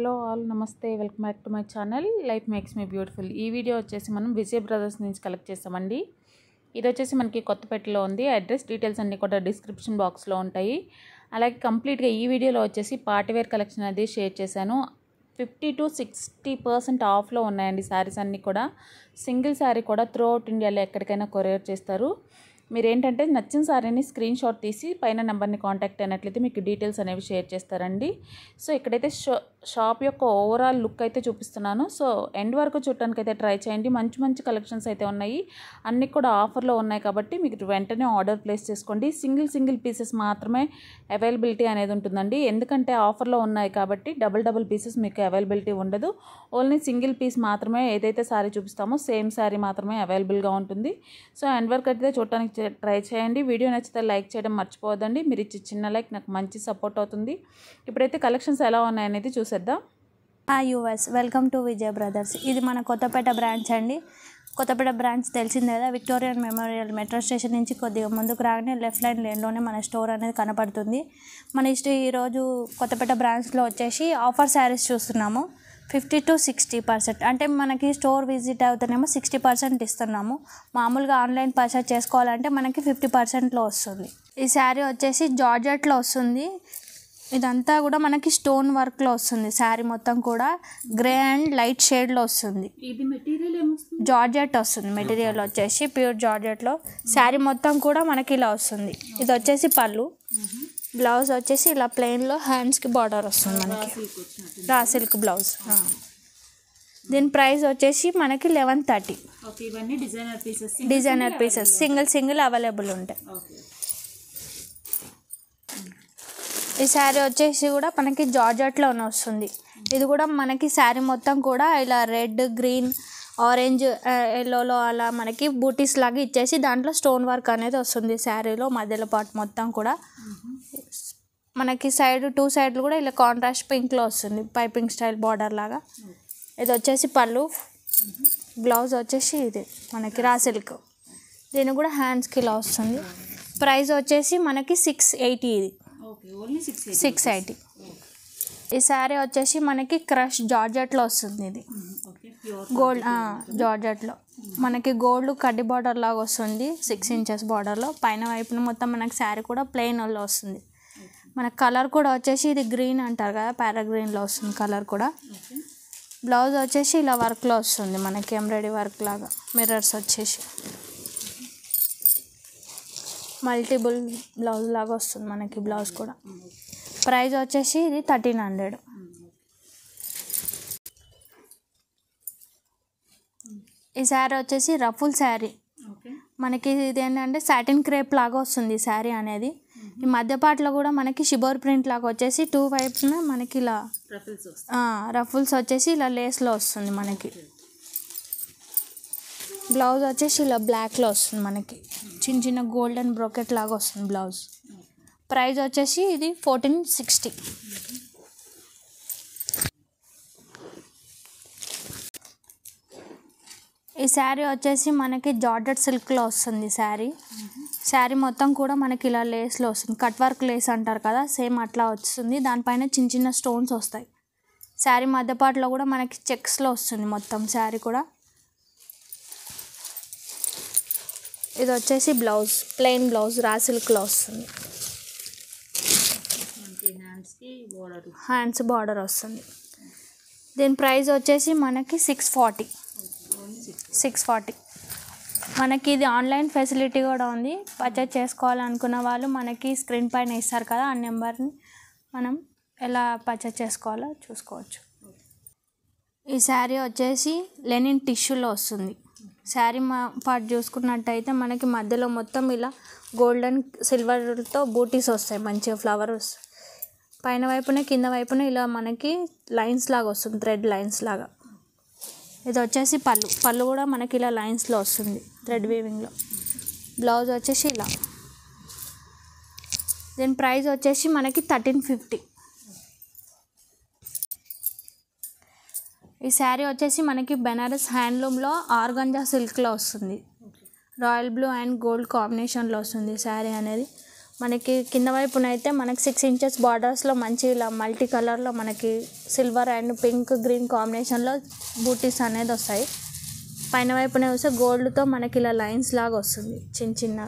Hello all నమస్తే welcome back to my channel life makes me beautiful ఈ video వచ్చేసి మనం విజయ బ్రదర్స్ నుంచి కలెక్ట్ చేసామండి ఇది వచ్చేసి మనకి కొత్తపేటలో ఉంది అడ్రస్ డీటెయిల్స్ అన్నీ కూడా డిస్క్రిప్షన్ బాక్స్లో ఉంటాయి అలాగే కంప్లీట్గా ఈ వీడియోలో వచ్చేసి పార్టీవేర్ కలెక్షన్ అనేది షేర్ చేశాను ఫిఫ్టీ టు సిక్స్టీ పర్సెంట్ ఆఫ్లో ఉన్నాయండి శారీస్ అన్నీ కూడా సింగిల్ శారీ కూడా త్రూ అవుట్ ఇండియాలో ఎక్కడికైనా కొరియర్ చేస్తారు మీరు ఏంటంటే నచ్చిన సారీని స్క్రీన్ షాట్ తీసి పైన నెంబర్ని కాంటాక్ట్ అయినట్లయితే మీకు డీటెయిల్స్ అనేవి షేర్ చేస్తారండి సో ఇక్కడైతే షో షాప్ యొక్క ఓవరాల్ లుక్ అయితే చూపిస్తున్నాను సో ఎండ్ వరకు చూడటానికి అయితే ట్రై చేయండి మంచి మంచి కలెక్షన్స్ అయితే ఉన్నాయి అన్నీ కూడా ఆఫర్లో ఉన్నాయి కాబట్టి మీకు వెంటనే ఆర్డర్ ప్లేస్ చేసుకోండి సింగిల్ సింగిల్ పీసెస్ మాత్రమే అవైలబిలిటీ అనేది ఉంటుందండి ఎందుకంటే ఆఫర్లో ఉన్నాయి కాబట్టి డబుల్ డబుల్ పీసెస్ మీకు అవైలబిలిటీ ఉండదు ఓన్లీ సింగిల్ పీస్ మాత్రమే ఏదైతే శారీ చూపిస్తామో సేమ్ శారీ మాత్రమే అవైలబుల్గా ఉంటుంది సో ఎండ్ వరకు అయితే చూడటానికి ట్రై చేయండి వీడియో నచ్చితే లైక్ చేయడం మర్చిపోవద్దండి మీరు ఇచ్చే చిన్న లైక్ నాకు మంచి సపోర్ట్ అవుతుంది ఇప్పుడైతే కలెక్షన్స్ ఎలా ఉన్నాయనేది చూసి చూసేద్దాం యూఎస్ వెల్కమ్ టు విజయ్ బ్రదర్స్ ఇది మన కొత్తపేట బ్రాంచ్ అండి కొత్తపేట బ్రాంచ్ తెలిసింది కదా విక్టోరియన్ మెమోరియల్ మెట్రో స్టేషన్ నుంచి కొద్దిగా ముందుకు రాగానే లెఫ్ట్ లైన్ లేన్లోనే మన స్టోర్ అనేది కనపడుతుంది మన ఇష్ట ఈరోజు కొత్తపేట బ్రాంచ్లో వచ్చేసి ఆఫర్ శారీస్ చూస్తున్నాము ఫిఫ్టీ టు సిక్స్టీ పర్సెంట్ అంటే మనకి స్టోర్ విజిట్ అవుతానేమో సిక్స్టీ పర్సెంట్ ఇస్తున్నాము మామూలుగా ఆన్లైన్ పర్చేస్ చేసుకోవాలంటే మనకి ఫిఫ్టీ పర్సెంట్లో వస్తుంది ఈ శారీ వచ్చేసి జార్జెట్లో వస్తుంది ఇదంతా కూడా మనకి స్టోన్ వర్క్లో వస్తుంది శారీ మొత్తం కూడా గ్రే అండ్ లైట్ షేడ్లో వస్తుంది జార్జెట్ వస్తుంది మెటీరియల్ వచ్చేసి ప్యూర్ జార్జెట్లో శారీ మొత్తం కూడా మనకి ఇలా వస్తుంది ఇది వచ్చేసి పళ్ళు బ్లౌజ్ వచ్చేసి ఇలా హ్యాండ్స్ హ్యాండ్స్కి బార్డర్ వస్తుంది మనకి రా సిల్క్ బ్లౌజ్ దీని ప్రైస్ వచ్చేసి మనకి eleven thirty designer pieces single single available ఉంటాయి ఈ శారీ వచ్చేసి కూడా మనకి జార్జెట్లోనే వస్తుంది ఇది కూడా మనకి శారీ మొత్తం కూడా ఇలా రెడ్ గ్రీన్ ఆరెంజ్ ఎల్లోలో అలా మనకి బూటీస్ లాగా ఇచ్చేసి దాంట్లో స్టోన్ వర్క్ అనేది వస్తుంది శారీలో మధ్యలో పాటు మొత్తం కూడా మనకి సైడ్ టూ సైడ్లు కూడా ఇలా కాంట్రాస్ట్ పింక్లో వస్తుంది పైపింగ్ స్టైల్ బార్డర్ లాగా ఇది వచ్చేసి పళ్ళు బ్లౌజ్ వచ్చేసి ఇది మనకి రా సిల్క్ దీని కూడా హ్యాండ్స్కి ఇలా వస్తుంది ప్రైస్ వచ్చేసి మనకి సిక్స్ ఎయిటీ ఇది సిక్స్ ఎయిటీ ఈ శారీ వచ్చేసి మనకి క్రష్ జార్జెట్లో వస్తుంది ఇది hmm, గోల్డ్ జార్జెట్లో hmm. మనకి గోల్డ్ కడ్డి బార్డర్ లాగా వస్తుంది సిక్స్ ఇంచెస్ బార్డర్లో పైన వైపున మొత్తం మనకి శారీ కూడా ప్లెయిన్ వాళ్ళు వస్తుంది మన కలర్ కూడా వచ్చేసి ఇది గ్రీన్ అంటారు కదా పారా గ్రీన్లో వస్తుంది కలర్ కూడా బ్లౌజ్ వచ్చేసి ఇలా వర్క్లో వస్తుంది మనకి ఎంబ్రాయిడరీ వర్క్ లాగా మిర్రర్స్ వచ్చేసి మల్టిపుల్ బ్లౌజ్ లాగా వస్తుంది మనకి బ్లౌజ్ కూడా ప్రైజ్ వచ్చేసి ఇది థర్టీన్ హండ్రెడ్ ఈ శారీ వచ్చేసి రఫుల్ శారీ మనకి ఇది ఏంటంటే సాటిన్ క్రేప్ లాగా వస్తుంది ఈ శారీ అనేది ఈ మధ్య కూడా మనకి షిబోర్ ప్రింట్ లాగా వచ్చేసి టూ వైపున మనకి ఇలా రఫుల్స్ వచ్చేసి ఇలా లేస్లో వస్తుంది మనకి బ్లౌజ్ వచ్చేసి ఇలా బ్లాక్లో వస్తుంది మనకి చిన్న చిన్న గోల్డెన్ బ్రోకెట్ లాగా వస్తుంది బ్లౌజ్ ప్రైస్ వచ్చేసి ఇది ఫోర్టీన్ సిక్స్టీ ఈ శారీ వచ్చేసి మనకి జార్డెడ్ సిల్క్లో వస్తుంది శారీ శారీ మొత్తం కూడా మనకి ఇలా లేస్లో వస్తుంది కట్ వర్క్ లేస్ అంటారు కదా సేమ్ అట్లా వస్తుంది దానిపైన చిన్న చిన్న స్టోన్స్ వస్తాయి శారీ మధ్యపాట్లో కూడా మనకి చెక్స్లో వస్తుంది మొత్తం శారీ కూడా ఇది వచ్చేసి బ్లౌజ్ ప్లెయిన్ బ్లౌజ్ రాసిల్ క్లాత్ వస్తుంది హ్యాండ్స్ బార్డర్ వస్తుంది దీని ప్రైస్ వచ్చేసి మనకి సిక్స్ ఫార్టీ సిక్స్ ఫార్టీ మనకి ఇది ఆన్లైన్ ఫెసిలిటీ కూడా ఉంది పర్చేజ్ చేసుకోవాలనుకున్న వాళ్ళు మనకి స్క్రీన్ పైన ఇస్తారు కదా ఆ నెంబర్ని మనం ఎలా పర్చేజ్ చేసుకోవాలో చూసుకోవచ్చు ఈ శారీ వచ్చేసి లెనిన్ టిష్యూలో వస్తుంది శారీ మా పార్ట్ చూసుకున్నట్టయితే మనకి మధ్యలో మొత్తం ఇలా గోల్డెన్ సిల్వర్తో బూటీస్ వస్తాయి మంచిగా ఫ్లవర్ వస్తాయి పైన వైపున కింద వైపున ఇలా మనకి లైన్స్ లాగా వస్తుంది థ్రెడ్ లైన్స్ లాగా ఇది వచ్చేసి పళ్ళు పళ్ళు కూడా మనకి ఇలా లైన్స్లో వస్తుంది థ్రెడ్ వీవింగ్లో బ్లౌజ్ వచ్చేసి ఇలా దీని ప్రైస్ వచ్చేసి మనకి థర్టీన్ ఫిఫ్టీ ఈ శారీ వచ్చేసి మనకి బెనారస్ హ్యాండ్లూమ్లో ఆర్గంజా సిల్క్లో వస్తుంది రాయల్ బ్లూ అండ్ గోల్డ్ కాంబినేషన్లో వస్తుంది శారీ అనేది మనకి కింద వైపునైతే మనకి సిక్స్ ఇంచెస్ బార్డర్స్లో మంచి ఇలా మల్టీ కలర్లో మనకి సిల్వర్ అండ్ పింక్ గ్రీన్ కాంబినేషన్లో బూటీస్ అనేది వస్తాయి పైన వైపున వస్తే గోల్డ్తో మనకి ఇలా లైన్స్ లాగా వస్తుంది చిన్న చిన్న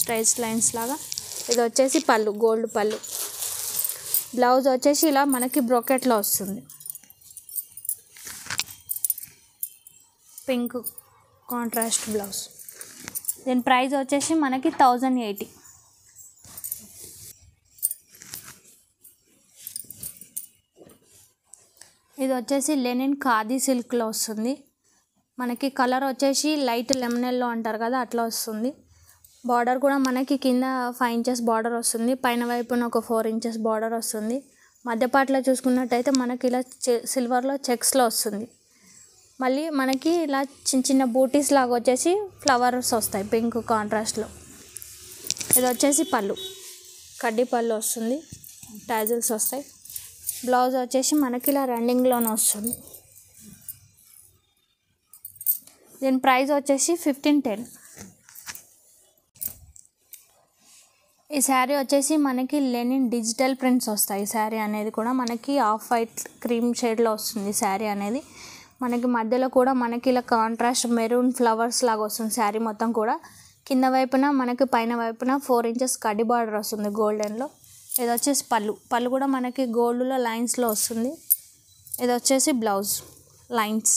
స్ట్రైట్స్ లైన్స్ లాగా ఇది వచ్చేసి పళ్ళు గోల్డ్ పళ్ళు బ్లౌజ్ వచ్చేసి ఇలా మనకి బ్రోకెట్లో వస్తుంది పింక్ కాంట్రాస్ట్ బ్లౌజ్ దీని ప్రైస్ వచ్చేసి మనకి థౌజండ్ ఎయిటీ ఇది వచ్చేసి లెనిన్ ఖాదీ సిల్క్లో వస్తుంది మనకి కలర్ వచ్చేసి లైట్ లెమనెల్లో అంటారు కదా అట్లా వస్తుంది బార్డర్ కూడా మనకి కింద ఫైవ్ ఇంచెస్ బార్డర్ వస్తుంది పైన వైపున ఒక ఫోర్ ఇంచెస్ బార్డర్ వస్తుంది మధ్యపాట్లో చూసుకున్నట్టయితే మనకి ఇలా సిల్వర్లో చెక్స్లో వస్తుంది మళ్ళీ మనకి ఇలా చిన్న చిన్న బూటీస్ లాగా వచ్చేసి ఫ్లవర్స్ వస్తాయి పింక్ కాంట్రాస్ట్లో ఇది వచ్చేసి పళ్ళు కడ్డీ పళ్ళు వస్తుంది టాజిల్స్ వస్తాయి బ్లౌజ్ వచ్చేసి మనకి ఇలా రన్నింగ్లోనే వస్తుంది దీని ప్రైస్ వచ్చేసి ఫిఫ్టీన్ టెన్ ఈ శారీ వచ్చేసి మనకి లెనిన్ డిజిటల్ ప్రింట్స్ వస్తాయి ఈ శారీ అనేది కూడా మనకి ఆఫ్ వైట్ క్రీమ్ షేడ్లో వస్తుంది శారీ అనేది మనకి మధ్యలో కూడా మనకి ఇలా కాంట్రాస్ట్ మెరూన్ ఫ్లవర్స్ లాగా వస్తుంది శారీ మొత్తం కూడా కింద వైపున మనకి పైన వైపున ఫోర్ ఇంచెస్ కడ్డీ బార్డర్ వస్తుంది గోల్డెన్లో ఇది వచ్చేసి పళ్ళు పళ్ళు కూడా మనకి గోల్డ్లో లైన్స్లో వస్తుంది ఇది వచ్చేసి బ్లౌజ్ లైన్స్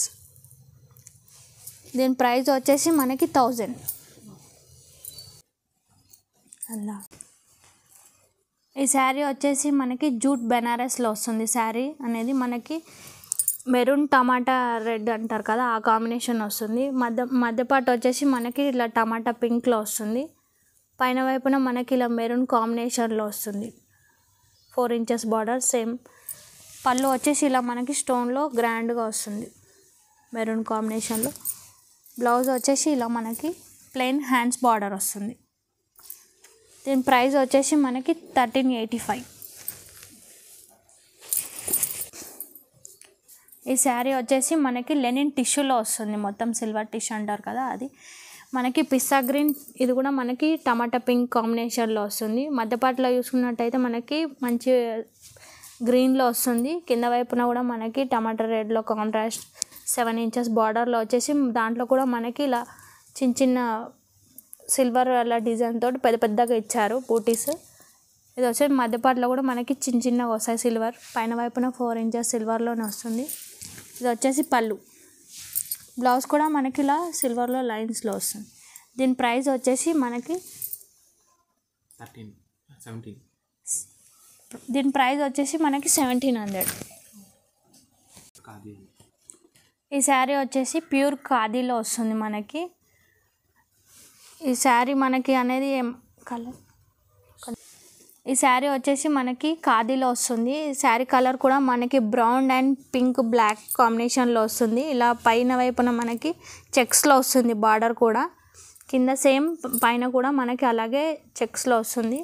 దీని ప్రైస్ వచ్చేసి మనకి థౌజండ్ అలా ఈ శారీ వచ్చేసి మనకి జూట్ బెనారస్లో వస్తుంది శారీ అనేది మనకి మెరూన్ టమాటా రెడ్ అంటారు కదా ఆ కాంబినేషన్ వస్తుంది మధ్య మధ్యపాటు వచ్చేసి మనకి ఇలా టమాటా పింక్లో వస్తుంది పైన వైపున మనకి ఇలా మెరూన్ కాంబినేషన్లో వస్తుంది ఫోర్ ఇంచెస్ బార్డర్ సేమ్ పళ్ళు వచ్చేసి ఇలా మనకి స్టోన్లో గ్రాండ్గా వస్తుంది మెరూన్ కాంబినేషన్లో బ్లౌజ్ వచ్చేసి ఇలా మనకి ప్లెయిన్ హ్యాండ్స్ బార్డర్ వస్తుంది దీని ప్రైస్ వచ్చేసి మనకి థర్టీన్ ఎయిటీ ఫైవ్ ఈ శారీ వచ్చేసి మనకి లెనిన్ టిష్యూలో వస్తుంది మొత్తం సిల్వర్ టిష్యూ అంటారు కదా అది మనకి పిస్సా గ్రీన్ ఇది కూడా మనకి టమాటా పింక్ కాంబినేషన్లో వస్తుంది మధ్యపాటిలో చూసుకున్నట్టయితే మనకి మంచి గ్రీన్లో వస్తుంది కింద వైపున కూడా మనకి టమాటా రెడ్లో కాంట్రాస్ట్ సెవెన్ ఇంచెస్ బార్డర్లో వచ్చేసి దాంట్లో కూడా మనకి ఇలా చిన్న చిన్న సిల్వర్ అలా డిజైన్ తోటి పెద్ద పెద్దగా ఇచ్చారు బూటీస్ ఇది వచ్చేసి మధ్యపాటిలో కూడా మనకి చిన్న చిన్నగా వస్తాయి సిల్వర్ పైన వైపున ఫోర్ ఇంచెస్ సిల్వర్లోనే వస్తుంది ఇది వచ్చేసి పళ్ళు బ్లౌజ్ కూడా మనకి ఇలా సిల్వర్లో లైన్స్లో వస్తుంది దీని ప్రైస్ వచ్చేసి మనకి దీని ప్రైస్ వచ్చేసి మనకి సెవెంటీన్ హండ్రెడ్ ఈ శారీ వచ్చేసి ప్యూర్ ఖాదీలో వస్తుంది మనకి ఈ శారీ మనకి అనేది ఏం కలర్ ఈ శారీ వచ్చేసి మనకి ఖాదీలో వస్తుంది శారీ కలర్ కూడా మనకి బ్రౌన్ అండ్ పింక్ బ్లాక్ కాంబినేషన్లో వస్తుంది ఇలా పైన వైపున మనకి చెక్స్లో వస్తుంది బార్డర్ కూడా కింద సేమ్ పైన కూడా మనకి అలాగే చెక్స్లో వస్తుంది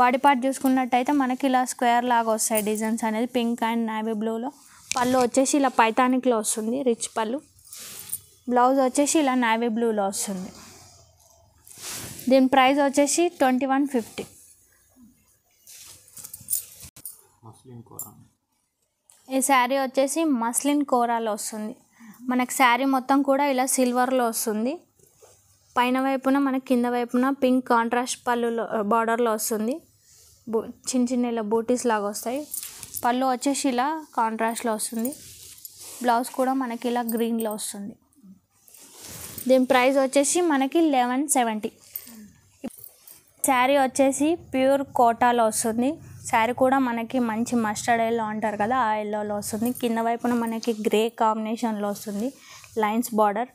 బాడీ పార్ట్ చూసుకున్నట్టయితే మనకి ఇలా స్క్వేర్ లాగా వస్తాయి డిజైన్స్ అనేది పింక్ అండ్ నావీ బ్లూలో పళ్ళు వచ్చేసి ఇలా పైతానిక్లో వస్తుంది రిచ్ పళ్ళు బ్లౌజ్ వచ్చేసి ఇలా నావీ బ్లూలో వస్తుంది దీని ప్రైస్ వచ్చేసి ట్వంటీ వన్ ఫిఫ్టీ ఈ శారీ వచ్చేసి మస్లిన్ కోరాలో వస్తుంది మనకు శారీ మొత్తం కూడా ఇలా సిల్వర్లో వస్తుంది పైన వైపున మన కింద వైపున పింక్ కాంట్రాస్ట్ పళ్ళులో బార్డర్లో వస్తుంది బూ చిన్న చిన్న ఇలా బూటీస్ లాగా వస్తాయి పళ్ళు వచ్చేసి ఇలా కాంట్రాస్ట్లో వస్తుంది బ్లౌజ్ కూడా మనకి ఇలా గ్రీన్లో వస్తుంది దీని ప్రైస్ వచ్చేసి మనకి లెవెన్ సెవెంటీ శారీ వచ్చేసి ప్యూర్ కోటాలో వస్తుంది శారీ కూడా మనకి మంచి మస్టర్డ్ ఎల్లో అంటారు కదా ఆ ఎల్లోలో వస్తుంది కింద వైపున మనకి గ్రే కాంబినేషన్లో వస్తుంది లైన్స్ బార్డర్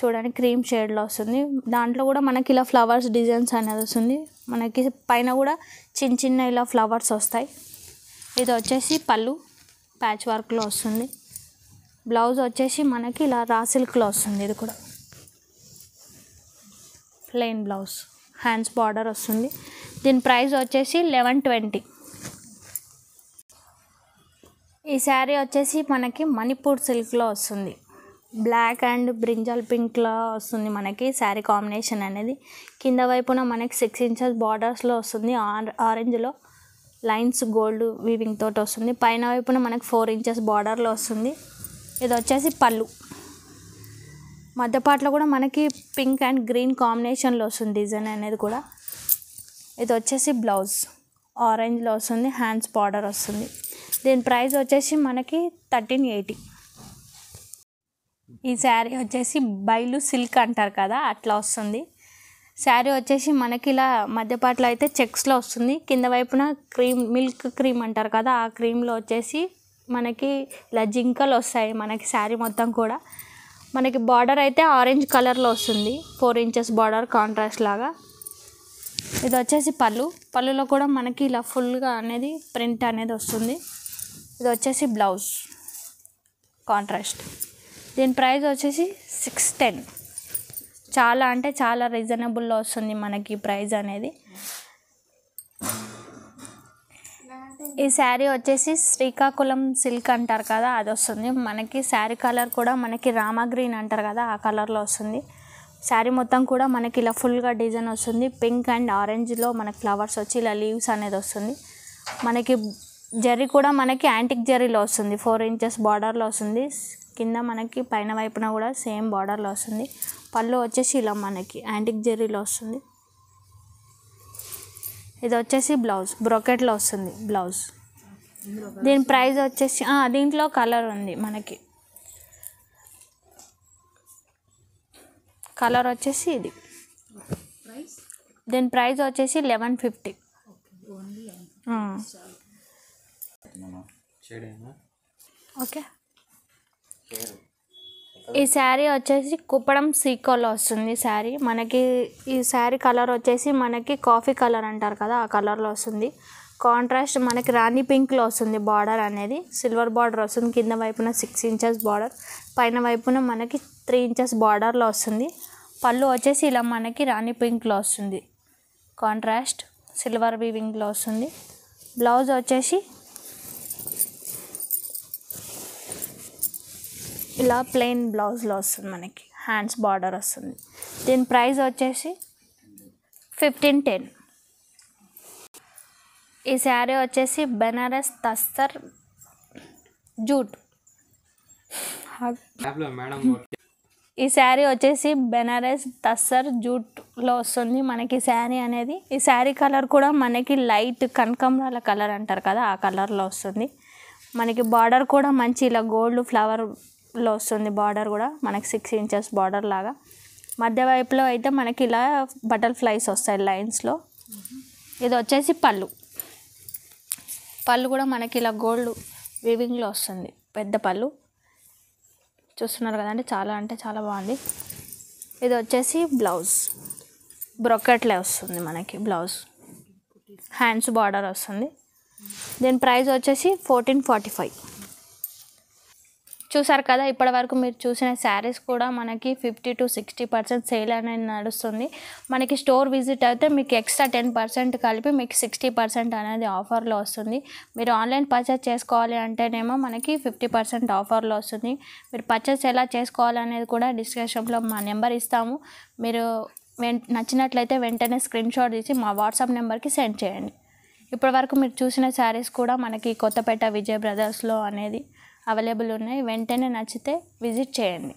చూడండి క్రీమ్ షేడ్లో వస్తుంది దాంట్లో కూడా మనకి ఇలా ఫ్లవర్స్ డిజైన్స్ అనేది వస్తుంది మనకి పైన కూడా చిన్న చిన్న ఇలా ఫ్లవర్స్ వస్తాయి ఇది వచ్చేసి పళ్ళు ప్యాచ్ వర్క్లో వస్తుంది బ్లౌజ్ వచ్చేసి మనకి ఇలా రా సిల్క్లో వస్తుంది ఇది కూడా ప్లెయిన్ బ్లౌజ్ హ్యాండ్స్ బార్డర్ వస్తుంది దీని ప్రైస్ వచ్చేసి లెవెన్ ట్వంటీ ఈ శారీ వచ్చేసి మనకి మణిపూర్ సిల్క్లో వస్తుంది బ్లాక్ అండ్ బ్రింజల్ పింక్లో వస్తుంది మనకి శారీ కాంబినేషన్ అనేది కింద వైపున మనకి సిక్స్ ఇంచెస్ బార్డర్స్లో వస్తుంది ఆరెంజ్లో లైన్స్ గోల్డ్ వీవింగ్ తోటి వస్తుంది పైన వైపున మనకి ఫోర్ ఇంచెస్ బార్డర్లో వస్తుంది ఇది వచ్చేసి పళ్ళు మధ్యపాట్లో కూడా మనకి పింక్ అండ్ గ్రీన్ కాంబినేషన్లో వస్తుంది డిజైన్ అనేది కూడా ఇది వచ్చేసి బ్లౌజ్ ఆరెంజ్లో వస్తుంది హ్యాండ్స్ బార్డర్ వస్తుంది దీని ప్రైస్ వచ్చేసి మనకి థర్టీన్ ఎయిటీ ఈ శారీ వచ్చేసి బయలు సిల్క్ అంటారు కదా అట్లా వస్తుంది శారీ వచ్చేసి మనకి ఇలా మధ్యపాట్లో అయితే చెక్స్లో వస్తుంది కింద వైపున క్రీమ్ మిల్క్ క్రీమ్ అంటారు కదా ఆ క్రీమ్లో వచ్చేసి మనకి ఇలా జింకలు వస్తాయి మనకి శారీ మొత్తం కూడా మనకి బార్డర్ అయితే ఆరెంజ్ కలర్లో వస్తుంది ఫోర్ ఇంచెస్ బార్డర్ కాంట్రాస్ట్ లాగా ఇది వచ్చేసి పళ్ళు పళ్ళులో కూడా మనకి ఇలా ఫుల్గా అనేది ప్రింట్ అనేది వస్తుంది ఇది వచ్చేసి బ్లౌజ్ కాంట్రాస్ట్ దీని ప్రైస్ వచ్చేసి సిక్స్ టెన్ చాలా అంటే చాలా రీజనబుల్లో వస్తుంది మనకి ప్రైస్ అనేది ఈ శారీ వచ్చేసి శ్రీకాకుళం సిల్క్ అంటారు కదా అది వస్తుంది మనకి శారీ కలర్ కూడా మనకి రామా గ్రీన్ అంటారు కదా ఆ కలర్లో వస్తుంది శారీ మొత్తం కూడా మనకి ఇలా ఫుల్గా డిజైన్ వస్తుంది పింక్ అండ్ ఆరెంజ్లో మనకి ఫ్లవర్స్ వచ్చి ఇలా లీవ్స్ అనేది వస్తుంది మనకి జరీ కూడా మనకి యాంటిక్ జరీలో వస్తుంది ఫోర్ ఇంచెస్ బార్డర్లో వస్తుంది కింద మనకి పైన వైపున కూడా సేమ్ బార్డర్లో వస్తుంది పళ్ళు వచ్చేసి ఇలా మనకి యాంటిక్ జరీలో వస్తుంది ఇది వచ్చేసి బ్లౌజ్ బ్రోకెట్లో వస్తుంది బ్లౌజ్ దీని ప్రైస్ వచ్చేసి దీంట్లో కలర్ ఉంది మనకి కలర్ వచ్చేసి ఇది దీని ప్రైస్ వచ్చేసి లెవెన్ ఫిఫ్టీ ఓకే ఈ శారీ వచ్చేసి కుప్పడం సీకోలో వస్తుంది శారీ మనకి ఈ శారీ కలర్ వచ్చేసి మనకి కాఫీ కలర్ అంటారు కదా ఆ కలర్లో వస్తుంది కాంట్రాస్ట్ మనకి రాణి పింక్లో వస్తుంది బార్డర్ అనేది సిల్వర్ బార్డర్ వస్తుంది కింద వైపున సిక్స్ ఇంచెస్ బార్డర్ పైన వైపున మనకి త్రీ ఇంచెస్ బార్డర్లో వస్తుంది పళ్ళు వచ్చేసి ఇలా మనకి రాణి పింక్లో వస్తుంది కాంట్రాస్ట్ సిల్వర్ వీవింగ్లో వస్తుంది బ్లౌజ్ వచ్చేసి ఇలా ప్లెయిన్ బ్లౌజ్లో వస్తుంది మనకి హ్యాండ్స్ బార్డర్ వస్తుంది దీని ప్రైస్ వచ్చేసి ఫిఫ్టీన్ టెన్ ఈ శారీ వచ్చేసి బెనారస్ తస్తర్ జూట్ ఈ శారీ వచ్చేసి బెనారస్ తస్సర్ జూట్లో వస్తుంది మనకి శారీ అనేది ఈ శారీ కలర్ కూడా మనకి లైట్ కనకంబరాల కలర్ అంటారు కదా ఆ కలర్లో వస్తుంది మనకి బార్డర్ కూడా మంచి ఇలా గోల్డ్ ఫ్లవర్లో వస్తుంది బార్డర్ కూడా మనకి సిక్స్ ఇంచెస్ బార్డర్ లాగా మధ్య వైపులో అయితే మనకి ఇలా బటర్ఫ్లైస్ వస్తాయి లైన్స్లో ఇది వచ్చేసి పళ్ళు పళ్ళు కూడా మనకి ఇలా గోల్డ్ వివింగ్లో వస్తుంది పెద్ద పళ్ళు చూస్తున్నారు కదండి చాలా అంటే చాలా బాగుంది ఇది వచ్చేసి బ్లౌజ్ బ్రొకెట్లే వస్తుంది మనకి బ్లౌజ్ హ్యాండ్స్ బార్డర్ వస్తుంది దీని ప్రైస్ వచ్చేసి ఫోర్టీన్ ఫార్టీ ఫైవ్ చూసారు కదా ఇప్పటి వరకు మీరు చూసిన శారీస్ కూడా మనకి fifty to sixty percent sale అనేది నడుస్తుంది మనకి స్టోర్ విజిట్ అయితే మీకు ఎక్స్ట్రా టెన్ పర్సెంట్ కలిపి మీకు సిక్స్టీ పర్సెంట్ అనేది ఆఫర్లో వస్తుంది మీరు ఆన్లైన్ పర్చేస్ చేసుకోవాలి అంటేనేమో మనకి ఫిఫ్టీ పర్సెంట్ ఆఫర్లో వస్తుంది మీరు పర్చేస్ ఎలా చేసుకోవాలనేది కూడా డిస్క్రిప్షన్లో మా నెంబర్ ఇస్తాము మీరు నచ్చినట్లయితే వెంటనే స్క్రీన్ షాట్ తీసి మా వాట్సాప్ నెంబర్కి సెండ్ చేయండి ఇప్పటివరకు మీరు చూసిన శారీస్ కూడా మనకి కొత్తపేట విజయ బ్రదర్స్లో అనేది అవైలబుల్ ఉన్నాయి వెంటనే నచ్చితే విజిట్ చేయండి